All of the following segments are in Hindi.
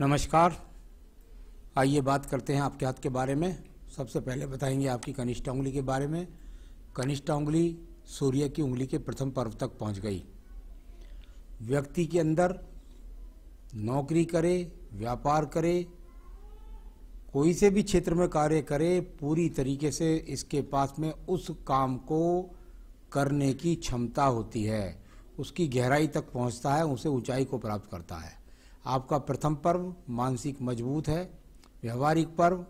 नमस्कार आइए बात करते हैं आपके हाथ के बारे में सबसे पहले बताएंगे आपकी कनिष्ठा उंगली के बारे में कनिष्ठा उंगली सूर्य की उंगली के प्रथम पर्व तक पहुंच गई व्यक्ति के अंदर नौकरी करे व्यापार करे कोई से भी क्षेत्र में कार्य करे पूरी तरीके से इसके पास में उस काम को करने की क्षमता होती है उसकी गहराई तक पहुंचता है उसे ऊंचाई को प्राप्त करता है आपका प्रथम पर्व मानसिक मजबूत है व्यवहारिक पर्व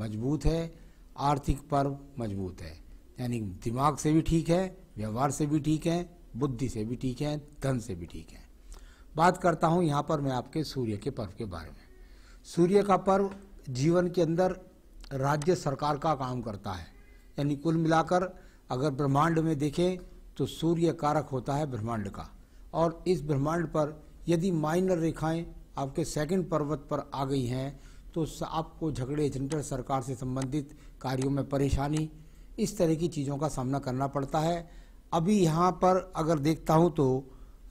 मजबूत है आर्थिक पर्व मजबूत है यानी दिमाग से भी ठीक है व्यवहार से भी ठीक है बुद्धि से भी ठीक है धन से भी ठीक है बात करता हूँ यहाँ पर मैं आपके सूर्य के पर्व के बारे में सूर्य का पर्व जीवन के अंदर राज्य सरकार का काम करता है यानी कुल मिलाकर अगर ब्रह्मांड में देखें तो सूर्य कारक होता है ब्रह्मांड का और इस ब्रह्मांड पर यदि माइनर रेखाएं आपके सेकंड पर्वत पर आ गई हैं तो आपको झगड़े झंडर सरकार से संबंधित कार्यों में परेशानी इस तरह की चीज़ों का सामना करना पड़ता है अभी यहाँ पर अगर देखता हूँ तो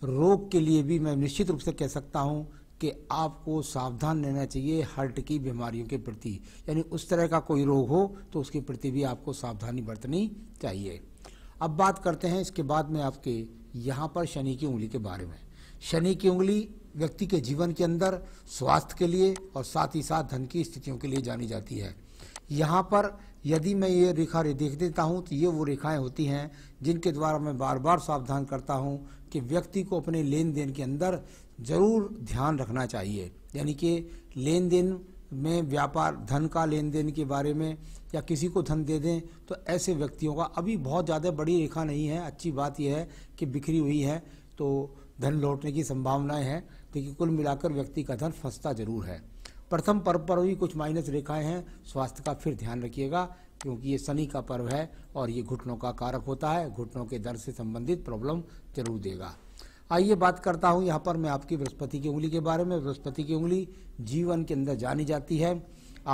रोग के लिए भी मैं निश्चित रूप से कह सकता हूँ कि आपको सावधान रहना चाहिए हार्ट की बीमारियों के प्रति यानी उस तरह का कोई रोग हो तो उसके प्रति भी आपको सावधानी बरतनी चाहिए अब बात करते हैं इसके बाद में आपके यहाँ पर शनि की उंगली के बारे में शनि की उंगली व्यक्ति के जीवन के अंदर स्वास्थ्य के लिए और साथ ही साथ धन की स्थितियों के लिए जानी जाती है यहाँ पर यदि मैं ये रेखा देख देता हूँ तो ये वो रेखाएं होती हैं जिनके द्वारा मैं बार बार सावधान करता हूँ कि व्यक्ति को अपने लेन देन के अंदर ज़रूर ध्यान रखना चाहिए यानी कि लेन देन में व्यापार धन का लेन देन के बारे में या किसी को धन दे दें तो ऐसे व्यक्तियों का अभी बहुत ज़्यादा बड़ी रेखा नहीं है अच्छी बात यह है कि बिखरी हुई है तो धन लौटने की संभावनाएं हैं क्योंकि कुल मिलाकर व्यक्ति का धन फंसता जरूर है प्रथम पर्व पर भी कुछ माइनस रेखाएं हैं स्वास्थ्य का फिर ध्यान रखिएगा क्योंकि ये शनि का पर्व है और ये घुटनों का कारक होता है घुटनों के दर्द से संबंधित प्रॉब्लम जरूर देगा आइए बात करता हूँ यहाँ पर मैं आपकी बृहस्पति की उंगली के बारे में बृहस्पति की उंगली जीवन के अंदर जानी जाती है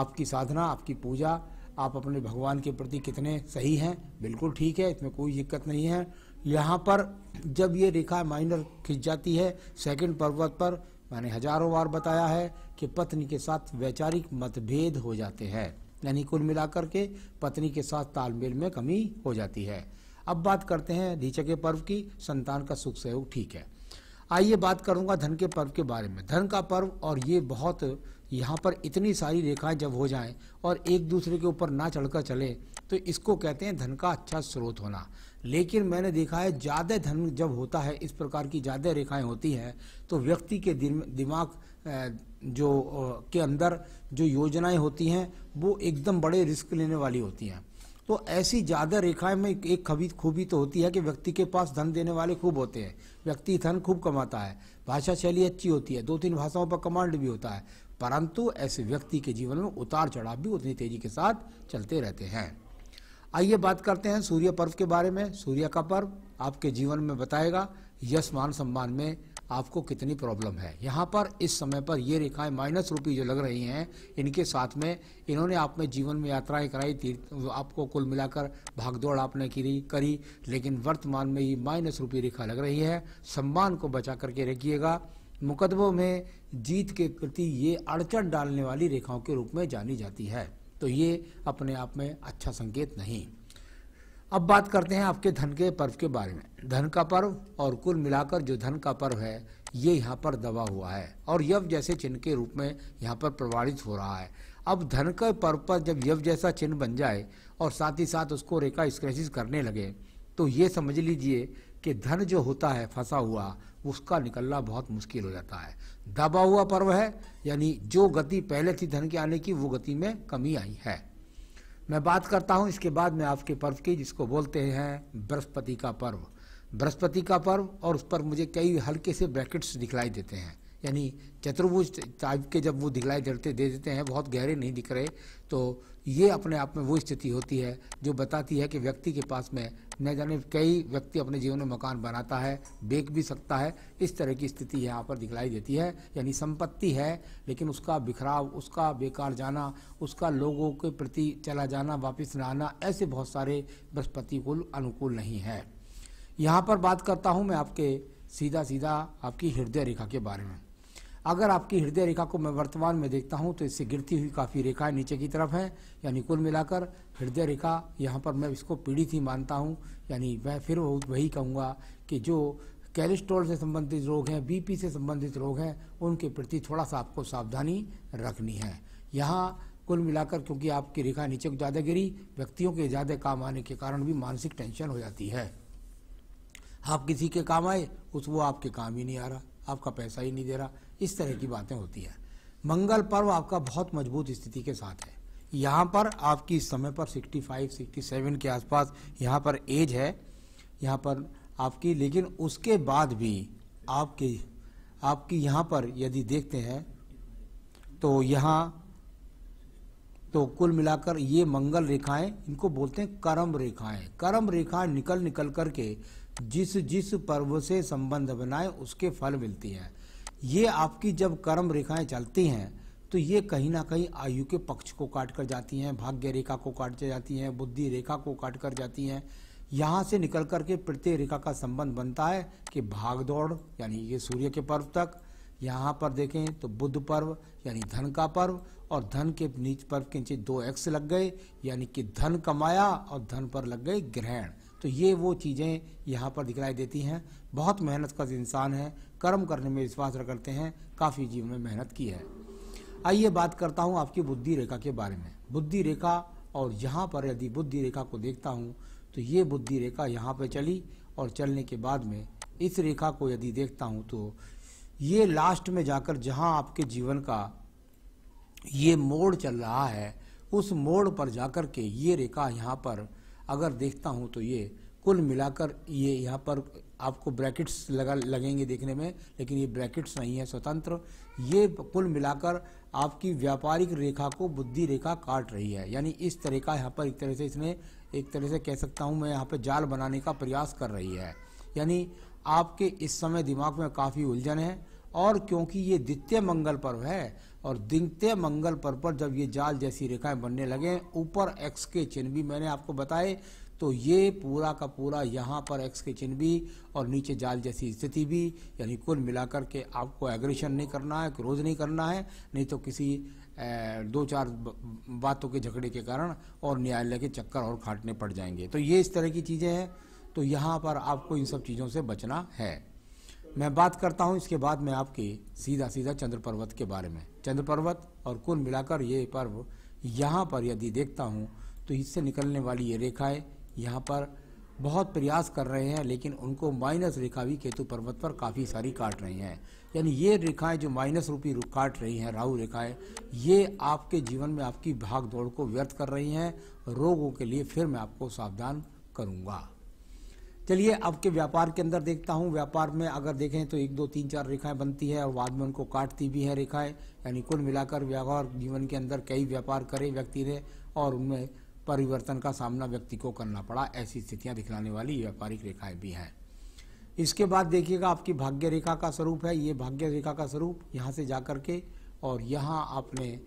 आपकी साधना आपकी पूजा आप अपने भगवान के प्रति कितने सही हैं बिल्कुल ठीक है इसमें कोई दिक्कत नहीं है यहाँ पर जब ये रेखा माइनर खिंच जाती है सेकंड पर्वत पर मैंने हजारों बार बताया है कि पत्नी के साथ वैचारिक मतभेद हो जाते हैं यानी कुल मिलाकर के पत्नी के साथ तालमेल में कमी हो जाती है अब बात करते हैं नीचे के पर्व की संतान का सुख सहयोग ठीक है आइए बात करूंगा धन के पर्व के बारे में धन का पर्व और ये बहुत यहाँ पर इतनी सारी रेखाएं जब हो जाएं और एक दूसरे के ऊपर ना चढ़कर चले तो इसको कहते हैं धन का अच्छा स्रोत होना लेकिन मैंने देखा है ज़्यादा धन जब होता है इस प्रकार की ज़्यादा रेखाएं होती हैं तो व्यक्ति के दिमाग जो के अंदर जो योजनाएं होती हैं वो एकदम बड़े रिस्क लेने वाली होती हैं तो ऐसी ज़्यादा रेखाएं में एक खबी खूबी तो होती है कि व्यक्ति के पास धन देने वाले खूब होते हैं व्यक्ति धन खूब कमाता है भाषा शैली अच्छी होती है दो तीन भाषाओं पर कमांड भी होता है परंतु ऐसे व्यक्ति के जीवन में उतार चढ़ाव भी उतनी तेजी के साथ चलते रहते हैं आइए बात करते हैं सूर्य पर्व के बारे में सूर्य का पर्व आपके जीवन में बताएगा यश मान सम्मान में आपको कितनी प्रॉब्लम है यहाँ पर इस समय पर ये रेखाएं माइनस रूपी जो लग रही हैं इनके साथ में इन्होंने आप में जीवन में यात्राएं कराई तीर्थ आपको कुल मिलाकर भागदौड़ आपने की करी लेकिन वर्तमान में ये माइनस रूपी रेखा लग रही है सम्मान को बचा करके रखिएगा मुकदमों में जीत के प्रति ये अड़चन डालने वाली रेखाओं के रूप में जानी जाती है तो ये अपने आप में अच्छा संकेत नहीं अब बात करते हैं आपके धन के पर्व के बारे में धन का पर्व और कुल मिलाकर जो धन का पर्व है ये यहाँ पर दबा हुआ है और यव जैसे चिन्ह के रूप में यहाँ पर प्रवाणित हो रहा है अब धन के पर्व पर जब यव जैसा चिन्ह बन जाए और साथ ही साथ उसको रेखा स्क्रेचिस करने लगे तो ये समझ लीजिए कि धन जो होता है फंसा हुआ उसका निकलना बहुत मुश्किल हो जाता है दबा हुआ पर्व है यानी जो गति पहले थी धन के आने की वो गति में कमी आई है मैं बात करता हूं इसके बाद में आपके पर्व की जिसको बोलते हैं बृहस्पति का पर्व बृहस्पति का पर्व और उस पर मुझे कई हल्के से ब्रैकेट्स दिखलाई देते हैं यानी चतुर्भुज टाइप के जब वो दिखलाई देते दे देते हैं बहुत गहरे नहीं दिख रहे तो ये अपने आप में वो स्थिति होती है जो बताती है कि व्यक्ति के पास में न जाने कई व्यक्ति अपने जीवन में मकान बनाता है बेच भी सकता है इस तरह की स्थिति यहाँ पर दिखलाई देती है यानी संपत्ति है लेकिन उसका बिखराव उसका बेकार जाना उसका लोगों के प्रति चला जाना वापस न आना ऐसे बहुत सारे बृहस्पति कुल अनुकूल नहीं है यहाँ पर बात करता हूँ मैं आपके सीधा सीधा आपकी हृदय रेखा के बारे में अगर आपकी हृदय रेखा को मैं वर्तमान में देखता हूं तो इससे गिरती हुई काफ़ी रेखाएं नीचे की तरफ हैं यानी कुल मिलाकर हृदय रेखा यहां पर मैं इसको पीड़ित ही मानता हूं यानी मैं फिर वही कहूँगा कि जो कैलेस्ट्रॉल से संबंधित रोग हैं बीपी से संबंधित रोग हैं उनके प्रति थोड़ा सा आपको सावधानी रखनी है यहाँ कुल मिलाकर क्योंकि आपकी रेखा नीचे को ज़्यादा गिरी व्यक्तियों के ज़्यादा काम आने के कारण भी मानसिक टेंशन हो जाती है आप किसी के काम आए उस वो आपके काम ही नहीं आ रहा आपका पैसा ही नहीं दे रहा इस तरह की बातें होती है मंगल पर्व आपका बहुत मजबूत स्थिति के साथ है यहाँ पर आपकी इस समय पर 65, 67 के आसपास यहाँ पर एज है यहाँ पर आपकी लेकिन उसके बाद भी आपके आपकी यहाँ पर यदि देखते हैं तो यहाँ तो कुल मिलाकर ये मंगल रेखाएं इनको बोलते हैं कर्म रेखाएं कर्म रेखाएं निकल निकल करके जिस जिस पर्व से संबंध बनाए उसके फल मिलती है ये आपकी जब कर्म रेखाएं चलती हैं तो ये कहीं ना कहीं आयु के पक्ष को काट कर जाती हैं भाग्य रेखा को काट जाती हैं बुद्धि रेखा को काट कर जाती हैं यहाँ से निकल कर के रेखा का संबंध बनता है कि भाग दौड़ यानी ये सूर्य के पर्व तक यहाँ पर देखें तो बुद्ध पर्व यानी धन का पर्व और धन के नीच पर्व के नीचे दो एक्स लग गए यानी कि धन कमाया और धन पर लग गए ग्रहण तो ये वो चीज़ें यहाँ पर दिखाई देती हैं बहुत मेहनत का इंसान है कर्म करने में विश्वास करते हैं काफ़ी जीवन में मेहनत की है आइए बात करता हूँ आपकी बुद्धि रेखा के बारे में बुद्धि रेखा और यहाँ पर यदि बुद्धि रेखा को देखता हूँ तो ये बुद्धि रेखा यहाँ पर चली और चलने के बाद में इस रेखा को यदि देखता हूँ तो ये लास्ट में जाकर जहाँ आपके जीवन का ये मोड़ चल रहा है उस मोड़ पर जाकर के ये रेखा यहाँ पर अगर देखता हूँ तो ये कुल मिलाकर ये यहाँ पर आपको ब्रैकेट्स लगा लगेंगे देखने में लेकिन ये ब्रैकेट्स नहीं है स्वतंत्र ये कुल मिलाकर आपकी व्यापारिक रेखा को बुद्धि रेखा काट रही है यानी इस तरह का यहाँ पर एक तरह से इसने एक तरह से कह सकता हूँ मैं यहाँ पर जाल बनाने का प्रयास कर रही है यानी आपके इस समय दिमाग में काफ़ी उलझन है और क्योंकि ये द्वितीय मंगल पर्व है और दिखते मंगल पर पर जब ये जाल जैसी रेखाएं बनने लगे ऊपर एक्स के चिन्ह भी मैंने आपको बताए तो ये पूरा का पूरा यहाँ पर एक्स के चिन्ह भी और नीचे जाल जैसी स्थिति भी यानी कुल मिलाकर के आपको एग्रेशन नहीं करना है क्रोध नहीं करना है नहीं तो किसी दो चार बातों के झगड़े के कारण और न्यायालय के चक्कर और खाटने पड़ जाएंगे तो ये इस तरह की चीज़ें हैं तो यहाँ पर आपको इन सब चीज़ों से बचना है मैं बात करता हूँ इसके बाद मैं आपके सीधा सीधा चंद्र पर्वत के बारे में चंद्र पर्वत और कुल मिलाकर ये पर्व यहाँ पर यदि देखता हूँ तो इससे निकलने वाली ये रेखाएं यहाँ पर बहुत प्रयास कर रहे हैं लेकिन उनको माइनस रेखा भी केतु पर्वत पर काफ़ी सारी काट रही हैं यानी ये रेखाएं जो माइनस रूपी काट रही हैं राहु रेखाएं ये आपके जीवन में आपकी भाग दौड़ को व्यर्थ कर रही हैं रोगों के लिए फिर मैं आपको सावधान करूँगा चलिए अब के व्यापार के अंदर देखता हूँ व्यापार में अगर देखें तो एक दो तीन चार रेखाएं बनती है और बाद में उनको काटती भी है रेखाएं यानी कुल मिलाकर व्यापार जीवन के अंदर कई व्यापार करे व्यक्ति ने और उनमें परिवर्तन का सामना व्यक्ति को करना पड़ा ऐसी स्थितियाँ दिखलाने वाली व्यापारिक रेखाएं भी हैं इसके बाद देखिएगा आपकी भाग्य रेखा का स्वरूप है ये भाग्य रेखा का स्वरूप यहाँ से जा के और यहाँ आपने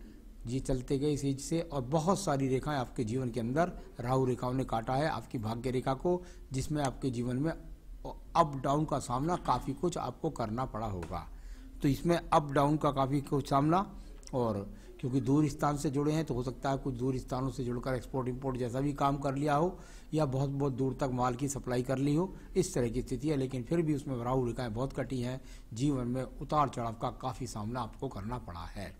जी चलते गए इस एज से और बहुत सारी रेखाएं आपके जीवन के अंदर राहु रेखाओं ने काटा है आपकी भाग्य रेखा को जिसमें आपके जीवन में अप डाउन का सामना काफ़ी कुछ आपको करना पड़ा होगा तो इसमें अप डाउन का काफ़ी कुछ सामना और क्योंकि दूर स्थान से जुड़े हैं तो हो सकता है कुछ दूर स्थानों से जुड़कर एक्सपोर्ट इम्पोर्ट जैसा भी काम कर लिया हो या बहुत बहुत दूर तक माल की सप्लाई कर ली हो इस तरह की स्थिति है लेकिन फिर भी उसमें राहु रेखाएं बहुत कटी हैं जीवन में उतार चढ़ाव का काफ़ी सामना आपको करना पड़ा है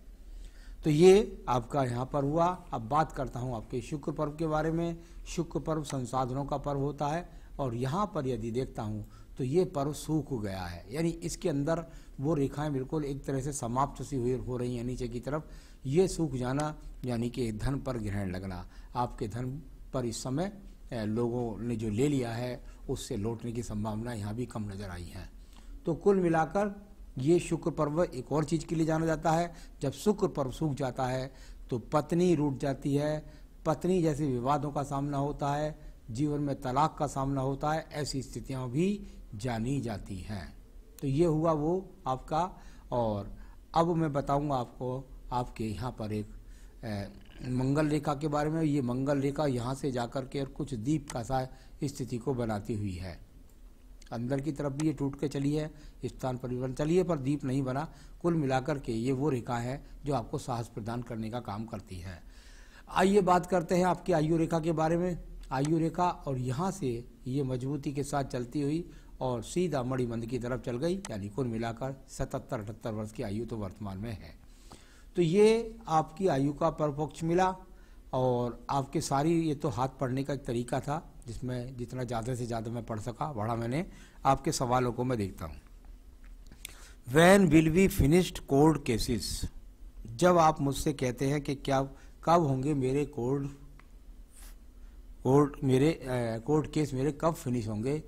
तो ये आपका यहाँ पर हुआ अब बात करता हूँ आपके शुक्र पर्व के बारे में शुक्र पर्व संसाधनों का पर्व होता है और यहाँ पर यदि देखता हूँ तो ये पर्व सूख गया है यानी इसके अंदर वो रेखाएं बिल्कुल एक तरह से समाप्त सी हुई हो रही हैं नीचे की तरफ ये सूख जाना यानी कि धन पर ग्रहण लगना आपके धन पर इस समय लोगों ने जो ले लिया है उससे लौटने की संभावना यहाँ भी कम नज़र आई है तो कुल मिलाकर ये शुक्र पर्व एक और चीज़ के लिए जाना जाता है जब शुक्र पर्व सूख जाता है तो पत्नी रूट जाती है पत्नी जैसे विवादों का सामना होता है जीवन में तलाक का सामना होता है ऐसी स्थितियाँ भी जानी जाती हैं तो ये हुआ वो आपका और अब मैं बताऊंगा आपको आपके यहाँ पर एक ए, मंगल रेखा के बारे में ये मंगल रेखा यहाँ से जाकर के और कुछ दीप का सा स्थिति को बनाती हुई है अंदर की तरफ भी ये टूट के चली है स्थान परिवर्तन चलिए पर दीप नहीं बना कुल मिलाकर के ये वो रेखा है जो आपको साहस प्रदान करने का काम करती है आइए बात करते हैं आपकी आयु रेखा के बारे में आयु रेखा और यहाँ से ये मजबूती के साथ चलती हुई और सीधा मणिमंद की तरफ चल गई यानी कुल मिलाकर सतहत्तर अठहत्तर वर्ष की आयु तो वर्तमान में है तो ये आपकी आयु का परपक्ष मिला और आपके सारी ये तो हाथ पढ़ने का एक तरीका था जिसमें जितना ज़्यादा से ज़्यादा मैं पढ़ सका बड़ा मैंने आपके सवालों को मैं देखता हूँ when will be finished court cases जब आप मुझसे कहते हैं कि क्या कब होंगे मेरे कोर्ट कोर्ट मेरे कोर्ट केस मेरे कब फिनिश होंगे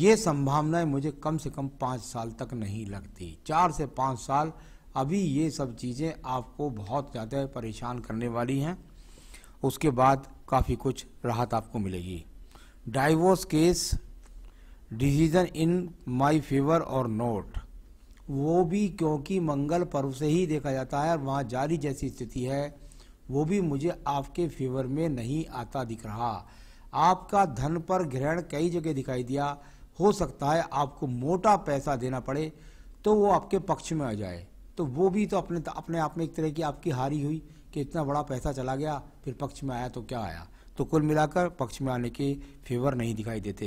ये संभावनाएं मुझे कम से कम पाँच साल तक नहीं लगती चार से पाँच साल अभी ये सब चीज़ें आपको बहुत ज़्यादा परेशान करने वाली हैं उसके बाद काफ़ी कुछ राहत आपको मिलेगी divorce case decision in my favour और नोट वो भी क्योंकि मंगल पर्व से ही देखा जाता है और वहाँ जारी जैसी स्थिति है वो भी मुझे आपके फेवर में नहीं आता दिख रहा आपका धन पर ग्रहण कई जगह दिखाई दिया हो सकता है आपको मोटा पैसा देना पड़े तो वो आपके पक्ष में आ जाए तो वो भी तो अपने अपने आप में एक तरह की आपकी हारी हुई कि इतना बड़ा पैसा चला गया फिर पक्ष में आया तो क्या आया तो कुल मिलाकर पक्ष में आने के फेवर नहीं दिखाई देते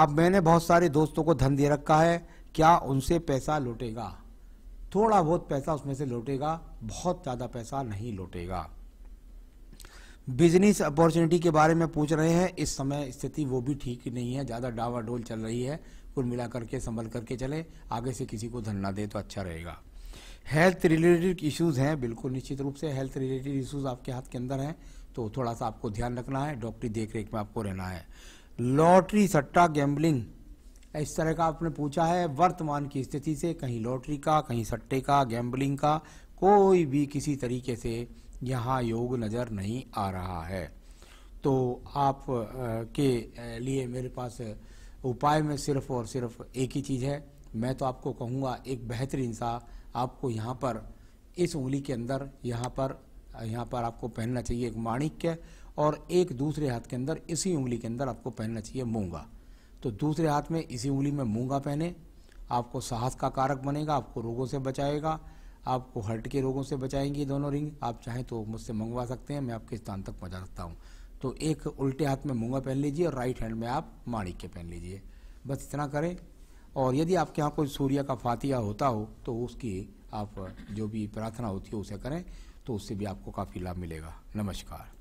आप मैंने बहुत सारे दोस्तों को धन दे रखा है क्या उनसे पैसा लौटेगा थोड़ा बहुत पैसा उसमें से लौटेगा बहुत ज़्यादा पैसा नहीं लौटेगा बिजनेस अपॉर्चुनिटी के बारे में पूछ रहे हैं इस समय स्थिति वो भी ठीक नहीं है ज़्यादा डावाडोल चल रही है कुल मिला करके संभल करके चले आगे से किसी को धन ना दे तो अच्छा रहेगा हेल्थ रिलेटेड इश्यूज हैं बिल्कुल निश्चित रूप से हेल्थ रिलेटेड इश्यूज आपके हाथ के अंदर हैं तो थोड़ा सा आपको ध्यान रखना है डॉक्टरी देख रेख में आपको रहना है लॉटरी सट्टा गैम्बलिंग इस तरह का आपने पूछा है वर्तमान की स्थिति से कहीं लॉटरी का कहीं सट्टे का गैम्बलिंग का कोई भी किसी तरीके से यहाँ योग नज़र नहीं आ रहा है तो आप के लिए मेरे पास उपाय में सिर्फ और सिर्फ एक ही चीज़ है मैं तो आपको कहूँगा एक बेहतरीन सा आपको यहाँ पर इस उंगली के अंदर यहाँ पर यहाँ पर आपको पहनना चाहिए एक माणिक्य और एक दूसरे हाथ के अंदर इसी उंगली के अंदर आपको पहनना चाहिए मूंगा तो दूसरे हाथ में इसी उंगली में मूंगा पहने आपको साहस का कारक बनेगा आपको रोगों से बचाएगा आपको हर्ट के रोगों से बचाएंगी दोनों रिंग आप चाहें तो मुझसे मंगवा सकते हैं मैं आपके स्थान तक पहुँचा सकता हूँ तो एक उल्टे हाथ में मूंगा पहन लीजिए और राइट हैंड में आप माणिक्य पहन लीजिए बस इतना करें और यदि आपके यहाँ कोई सूर्य का फातिया होता हो तो उसकी आप जो भी प्रार्थना होती है उसे करें तो उससे भी आपको काफ़ी लाभ मिलेगा नमस्कार